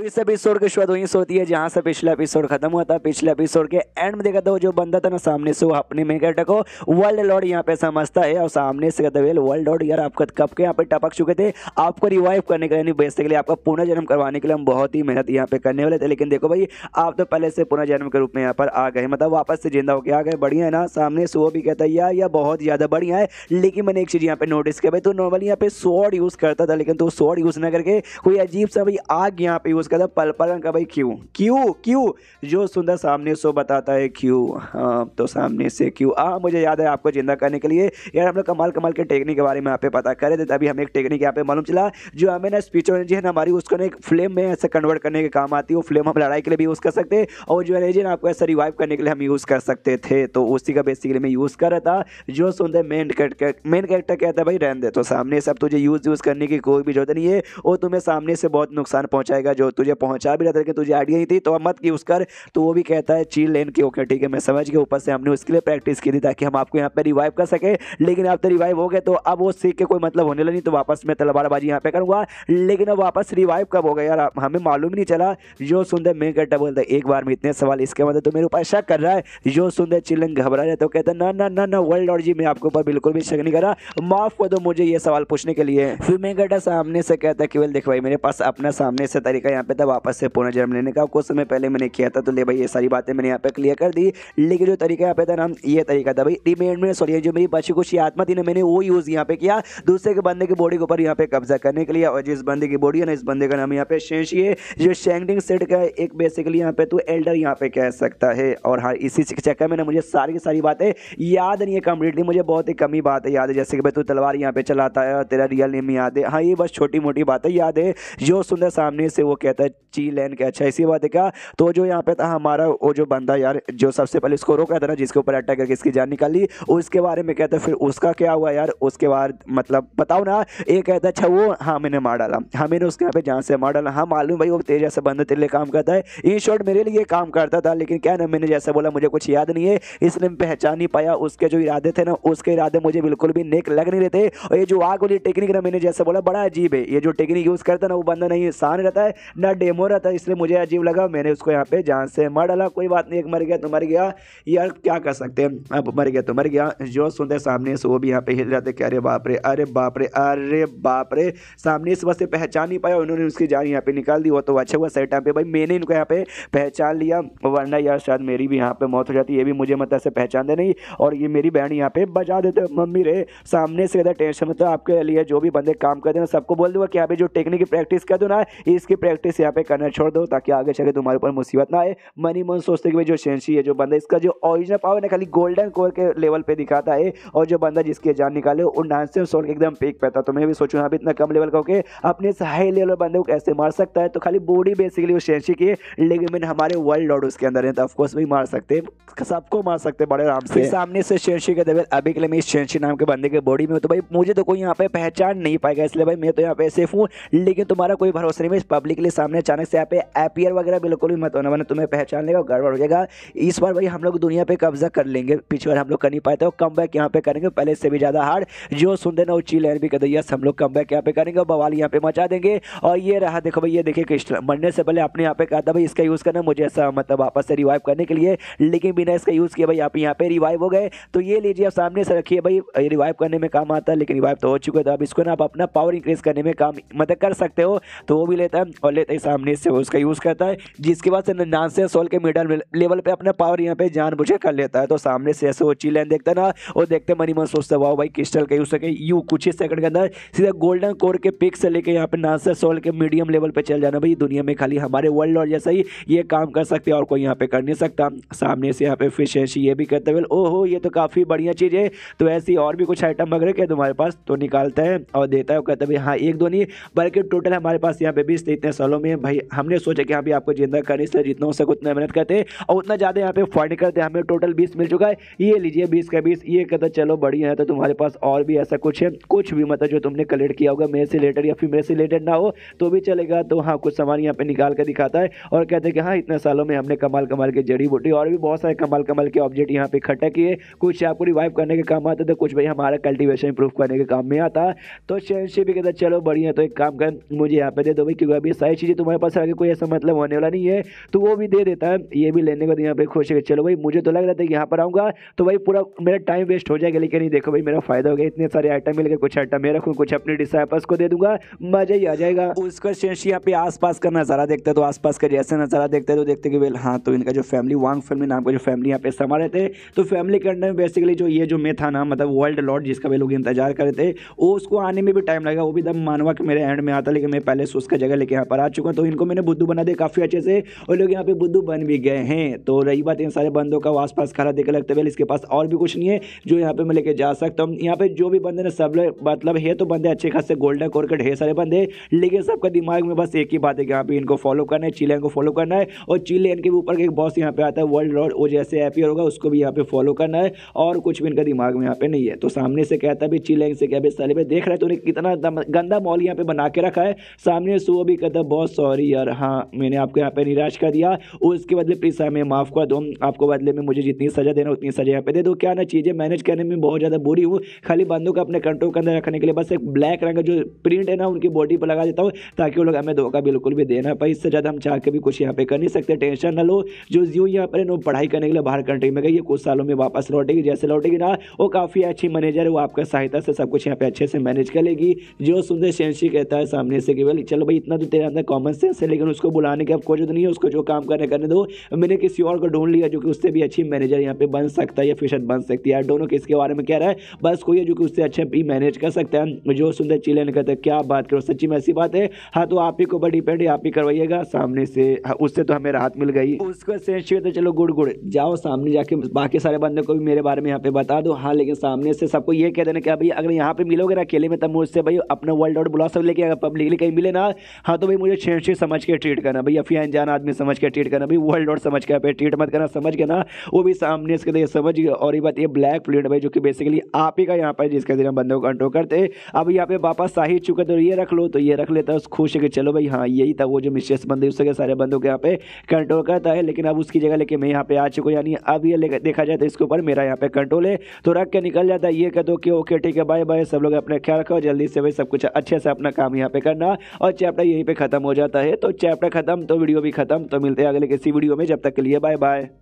फिर एपिसोड की शुरुआत वहीं से होती है जहां से पिछला एपिसोड खत्म हुआ था पिछले एपिसोड के एंड में देखा था वो जो बंदा था ना सामने से वो अपने में कैरेक्टर को वर्ल्ड लॉर्ड यहाँ पे समझता है और सामने से कहते वेल वर्ल्ड लॉर्ड यार आपका कब के यहाँ पे टपक चुके थे आपको रिवाइव करने के लिए बेसिकली आपका पुनर्जन्म करवाने के लिए हम बहुत ही मेहनत यहाँ पे करने वाले थे लेकिन देखो भाई आप तो पहले से पुनर्जन्म के रूप में यहाँ पर आ गए मतलब वापस से जिंदा होकर आ गए बढ़िया है ना सामने से वो भी कहता है यार यह बहुत ज़्यादा बढ़िया है लेकिन मैंने एक चीज़ यहाँ पे नोटिस किया भाई तो नॉर्मली यहाँ पे स्वॉर्ड यूज़ करता था लेकिन तो स्वॉर्ड यूज़ ना करके कोई अजीब सा भाई आग यहाँ पे यूज़ उसके अंदर पल पल का भाई क्यों क्यों क्यों जो सुंदर सामने सो बताता है क्यों हाँ तो सामने से क्यों आ हाँ, मुझे याद है आपको जिंदा करने के लिए यार हम लोग कमाल कमाल के टेक्निक के बारे में यहाँ पे पता करे थे तभी हमें एक टेक्निक यहाँ पे मालूम चला जो हमें ना स्पीच एनर्जी है ना हमारी उसको ना एक फ्लेम में ऐसे कन्वर्ट करने के काम आती है वो फ्लेम हम लड़ाई के लिए भी यूज़ कर सकते हैं और जो एनर्जी ना आपको ऐसा रिवाइव करने के लिए हम यूज़ कर सकते थे तो उसी का बेसिकली मैं यूज़ कर रहा था जो सुंदर मेन मेन कैरेक्टर कहता है भाई रहने दे तो सामने सब तुझे यूज़ यूज़ करने की कोई भी जरूरत नहीं है और तुम्हें सामने से बहुत नुकसान पहुँचाएगा जो तुझे पहुंचा भी रहा था लेकिन तुझे आइडिया नहीं थी तो अब मत की उस तो वो भी कहता है चील लेन के ओके ठीक है मैं समझ गया ऊपर से हमने उसके लिए प्रैक्टिस की थी ताकि हम आपको यहाँ पर रिवाइव कर सके लेकिन आप तो रिवाइव हो गए तो अब वो सीख के कोई मतलब होने लगी तो वापस मैं तलवारबाजी यहाँ पे करूँगा लेकिन अब वापस रिवाइव कब हो गया यार हमें मालूम ही नहीं चला जो सुंदर मैं कहता बोलता एक बार में इतने सवाल इसके मतलब तो मेरे ऊपर शक कर रहा है जो सुंदर चिलन घबरा रहे तो कहता ना ना ना ना वर्ल्ड और जी मैं आपके ऊपर बिल्कुल भी शक नहीं कर रहा माफ़ कर दो मुझे ये सवाल पूछने के लिए फिर मैं कहता सामने से कहता केवल देख भाई मेरे पास अपना सामने से तरीका यहाँ पे था वापस से पुनः जन्म लेने का कुछ समय पहले मैंने किया था तो ले भाई ये सारी बातें मैंने यहाँ पे क्लियर कर दी लेकिन जो तरीका यहाँ पे था ना ये तरीका था भाई रिमेन में सॉरी जो मेरी बची खुशी आत्मा थी ना मैंने वो यूज़ यहाँ पे किया दूसरे के बंदे की बॉडी के ऊपर यहाँ पे कब्जा करने के लिए और जिस बंदे की बॉडी है ना इस बंदे का नाम यहाँ पे शेषी है जो शेंगडिंग सेट का एक बेसिकली यहाँ पे तू एल्डर यहाँ पे कह सकता है और हाँ इसी चक्कर में ना मुझे सारी की सारी बातें याद नहीं है कम्प्लीटली मुझे बहुत ही कमी बात है याद है जैसे कि भाई तू तलवार यहाँ पे चलाता है और तेरा रियल नेम याद है हाँ ये बस छोटी मोटी बातें याद है जो सुंदर सामने से वो कहता कहता है ची लैन के अच्छा इसी बात देखा तो जो यहाँ पे था हमारा वो जो बंदा यार जो सबसे पहले उसको रोका था ना जिसके ऊपर अटैक करके इसकी जान निकाल ली उसके बारे में कहता है फिर उसका क्या हुआ यार उसके बाद मतलब बताओ ना ये कहता अच्छा वो हाँ मैंने मार डाला हाँ मैंने उसके यहाँ पे जान से मार डाला हाँ मालूम भाई वो तेज ऐसे बंदा तेरे लिए काम करता है इन शॉर्ट मेरे लिए काम करता था लेकिन क्या ना मैंने जैसे बोला मुझे कुछ याद नहीं है इसलिए मैं पहचान नहीं पाया उसके जो इरादे थे ना उसके इरादे मुझे बिल्कुल भी नेक लग नहीं रहे थे और ये जो आग वाली टेक्निक ना मैंने जैसे बोला बड़ा अजीब है ये जो टेक्निक यूज़ करता ना वो बंदा नहीं आसान रहता है अपना डेमो रहा था इसलिए मुझे अजीब लगा मैंने उसको यहाँ पे जान से मर डाला कोई बात नहीं एक मर गया तो मर गया यार क्या कर सकते हैं अब मर गया तो मर गया जो सुनते सामने से वो भी यहाँ पे हिल जाते कि अरे बाप रे अरे बाप रे अरे बाप रे सामने इस बस से पहचान नहीं पाया उन्होंने उसकी जान यहाँ पे निकाल दी वो तो अच्छा हुआ सही टाइम पर भाई मैंने इनको यहाँ पे पहचान लिया वरना यार शायद मेरी भी यहाँ पे मौत हो जाती ये भी मुझे मतलब से दे नहीं और ये मेरी बहन यहाँ पे बजा देते मम्मी रे सामने से ज्यादा टेंशन मतलब आपके लिए जो भी बंदे काम करते हैं सबको बोल दूंगा कि यहाँ पे जो टेक्निक प्रैक्टिस कर दो ना इसकी प्रैक्टिस से यहाँ पे करना छोड़ दो ताकि आगे चले तुम्हारे ऊपर मुसीबत ना आए मनी मन सोचते कि जो शेंशी है जो बंदा इसका जो ऑरिजिनल पावर ना खाली गोल्डन कोर के लेवल पे दिखाता है और जो बंदा जिसकी जान निकाले उन डांस से सोल एकदम पीक पे तो मैं भी सोचूँ यहाँ पर इतना कम लेवल का होकर अपने इस हाई लेवल बंदे को कैसे मार सकता है तो खाली बॉडी बेसिकली वो शेंशी की लेकिन हमारे वर्ल्ड लॉर्ड उसके अंदर है तो ऑफकोर्स भी मार सकते हैं सबको मार सकते बड़े आराम से सामने से शेंशी का लेवल अभी के लिए मैं इस शेंशी नाम के बंदे के बॉडी में तो भाई मुझे तो कोई यहाँ पे पहचान नहीं पाएगा इसलिए भाई मैं तो यहाँ पे सेफ हूँ लेकिन तुम्हारा कोई भरोसा नहीं मैं इस पब्लिक के लिए सामने अचानक से यहाँ पे एपियर वगैरह बिल्कुल भी मत होना वरना तुम्हें पहचान लेगा गड़बड़ हो जाएगा इस बार भाई हम लोग दुनिया पे कब्जा कर लेंगे पिछली बार हम लोग कर नहीं पाए थे कम बैक यहाँ पे करेंगे पहले से भी ज़्यादा हार्ड जो सुन देना उच्ची लहर भी कर यस हम लोग कम बैक यहाँ पे करेंगे और बवाल यहाँ पे मचा देंगे और ये रहा देखो भाई ये देखिए कृष्ण मरने से पहले आपने यहाँ पे कहा था भाई इसका यूज़ करना मुझे ऐसा मतलब वापस से रिवाइव करने के लिए लेकिन बिना इसका यूज़ किया भाई आप यहाँ पे रिवाइव हो गए तो ये लीजिए आप सामने से रखिए भाई रिवाइव करने में काम आता है लेकिन रिवाइव तो हो चुके तो अब इसको ना आप अपना पावर इंक्रीज करने में काम मतलब कर सकते हो तो वो भी लेता है और ले रहता है सामने से उसका यूज़ करता है जिसके बाद नानसे सोल के मिडल लेवल पे अपना पावर यहाँ पे जान बुझे कर लेता है तो सामने से ऐसे वो लाइन देखते ना और देखते मनी मन सोचते वाह भाई क्रिस्टल का यूज़ करके यू कुछ ही सेकंड के अंदर सीधा गोल्डन कोर के पिक से लेकर यहाँ पे नानसे सोल के मीडियम लेवल पर चल जाना भाई दुनिया में खाली हमारे वर्ल्ड और जैसा ही ये काम कर सकते और कोई यहाँ पे कर नहीं सकता सामने से यहाँ पे फिशेंसी ये भी करते हुए ओहो ये तो काफ़ी बढ़िया चीज़ है तो ऐसी और भी कुछ आइटम वगैरह क्या तुम्हारे पास तो निकालता है और देता है कहते हैं हाँ एक दो नहीं बल्कि टोटल हमारे पास यहाँ पे भी इतने सोलो वालों में भाई हमने सोचा कि अभी आपको जिंदा करने से जितना हो सके उतना मेहनत करते हैं और उतना ज़्यादा यहाँ पे फंड करते हैं हमें टोटल बीस मिल चुका है ये लीजिए बीस का बीस ये कहता चलो बढ़िया है तो तुम्हारे पास और भी ऐसा कुछ है कुछ भी मतलब जो तुमने कलेक्ट किया होगा मेरे से रिलेटेड या फिर मेरे से रिलेटेड ना हो तो भी चलेगा तो हाँ कुछ सामान यहाँ पर निकाल कर दिखाता है और कहते हैं कि हाँ इतने सालों में हमने कमाल कमाल के जड़ी बूटी और भी बहुत सारे कमाल कमाल के ऑब्जेक्ट यहाँ पे इकट्ठा किए कुछ आपको रिवाइव करने के काम आते थे तो कुछ भाई हमारा कल्टिवेशन इंप्रूव करने के काम में आता तो चैन भी कहता चलो बढ़िया तो एक काम कर मुझे यहाँ पे दे दो भाई क्योंकि अभी सारी चीज़ें तुम्हारे पास आगे कोई ऐसा मतलब होने वाला नहीं है तो वो भी दे देता है ये भी लेने के बाद यहाँ पर खुश है चलो भाई मुझे तो लग रहा था कि यहाँ पर आऊँगा तो भाई पूरा मेरा टाइम वेस्ट हो जाएगा लेकिन नहीं देखो भाई मेरा फायदा हो गया इतने सारे आइटम मिल गए कुछ आइटम मेरा रखूँ कुछ अपने डिसाइपल्स को दे दूंगा मज़ा ही आ जाएगा उसको चेंज यहाँ पे आसपास का नज़ारा देखते तो आसपास का जैसे नज़ारा देखते तो देखते कि भाई हाँ तो इनका जो फैमिली वांग फैमिली नाम का जो फैमिली यहाँ पे समा रहे थे तो फैमिली के अंडर में बेसिकली जो ये जो मैं था ना मतलब वर्ल्ड लॉर्ड जिसका भी लोग इंतजार कर रहे थे वो उसको आने में भी टाइम लगा वो भी दम मानवा कि मेरे एंड में आता लेकिन मैं पहले से उसका जगह लेके यहाँ पर आ चुका तो इनको मैंने बुद्धू बना दिया काफ़ी अच्छे से और लोग यहाँ पे बुद्धू बन भी गए हैं तो रही बात इन सारे बंदों का आस पास खड़ा देखने लगता है इसके पास और भी कुछ नहीं है जो यहाँ पे मैं लेके जा सकता हूँ यहाँ पे जो भी बंदे ने सब मतलब है तो बंदे अच्छे खासे गोल्डन कोर के ढेर सारे बंदे लेकिन सबका दिमाग में बस एक ही बात है कि यहाँ पे इनको फॉलो करना है चिलेन को फॉलो करना है और चिलेन के ऊपर एक बॉस यहाँ पे आता है वर्ल्ड रोड वो जैसे एपियर होगा उसको भी यहाँ पे फॉलो करना है और कुछ भी इनका दिमाग में यहाँ पे नहीं है तो सामने से कहता भी चिलेन से क्या साले देख रहे तो उन्हें कितना गंदा मॉल यहाँ पे बना के रखा है सामने से वो भी कहता बॉस बहुत सॉरी यार हाँ मैंने आपको यहाँ पे निराश कर दिया उसके बदले प्लीज़ सर मैं माफ़ कर दो आपको बदले में मुझे जितनी सज़ा देना उतनी सज़ा यहाँ पे दे दो क्या ना चीज़ें मैनेज करने में बहुत ज़्यादा बुरी हूँ खाली बंदों को अपने कंट्रोल के अंदर रखने के लिए बस एक ब्लैक रंग का जो प्रिंट है ना उनकी बॉडी पर लगा देता हूँ ताकि वो लोग हमें धोखा बिल्कुल भी देना पाए इससे ज़्यादा हम चाह के भी कुछ यहाँ पे कर नहीं सकते टेंशन ना लो जो जियो यहाँ पर है पढ़ाई करने के लिए बाहर कंट्री में गई है कुछ सालों में वापस लौटेगी जैसे लौटेगी ना वो काफ़ी अच्छी मैनेजर है वो आपका सहायता से सब कुछ यहाँ पे अच्छे से मैनेज कर लेगी जो सुंदर शेंशी कहता है सामने से कि चलो भाई इतना तो तेरे अंदर कॉमन सेंस है लेकिन उसको बुलाने की आपको जरूरत नहीं है उसको जो काम करने करने दो मैंने किसी और को ढूंढ लिया जो कि उससे भी अच्छी मैनेजर यहाँ पे बन सकता है या फिर बन सकती है दोनों के इसके बारे में कह रहा है बस कोई है जो कि उससे अच्छे भी मैनेज कर सकता है जो सुंदर चीले ने कहते क्या बात करो सच्ची में ऐसी बात है हाँ तो आप ही को बड़ी पेड़ आप ही करवाइएगा सामने से हाँ, उससे तो हमें राहत मिल गई उसको सेंस तो चलो गुड़ गुड़ जाओ सामने जाके बाकी सारे बंदे को भी मेरे बारे में यहाँ पे बता दो हाँ लेकिन सामने से सबको ये कह देना क्या भाई अगर यहाँ पे मिलोगे ना अकेले में तब मुझसे भाई अपना वर्ल्ड आउट बुला सब लेके अगर पब्लिकली कहीं मिले ना हाँ तो भाई मुझे छेड़ समझ के ट्रीट करना भैया फिर अनजान आदमी समझ के ट्रीट करना भाई वर्ल्ड और समझ के आप ट्रीट मत करना समझ के ना वो भी सामने इसके लिए समझ गया और ये बात ये ब्लैक प्लेट भाई जो कि बेसिकली आप ही का यहाँ पर जिसके दिन बंदों को कंट्रोल करते अब यहाँ पे वापस साहिर चुके तो ये रख लो तो ये रख लेता है खुश है कि चलो भाई हाँ यही था वो जो मिस्ट्रेस बंदे उसके सारे बंदों के यहाँ पे कंट्रोल करता है लेकिन अब उसकी जगह लेके मैं यहाँ पे आ चुका यानी अब ये देखा जाए तो इसके ऊपर मेरा यहाँ पे कंट्रोल है तो रख के निकल जाता है ये कह दो कि ओके ठीक है बाय बाय सब लोग अपना ख्याल रखो जल्दी से भाई सब कुछ अच्छे से अपना काम यहाँ पे करना और चैप्टर यहीं पर खत्म हो जाता है तो चैप्टर खत्म तो वीडियो भी खत्म तो मिलते हैं अगले किसी वीडियो में जब तक के लिए बाय बाय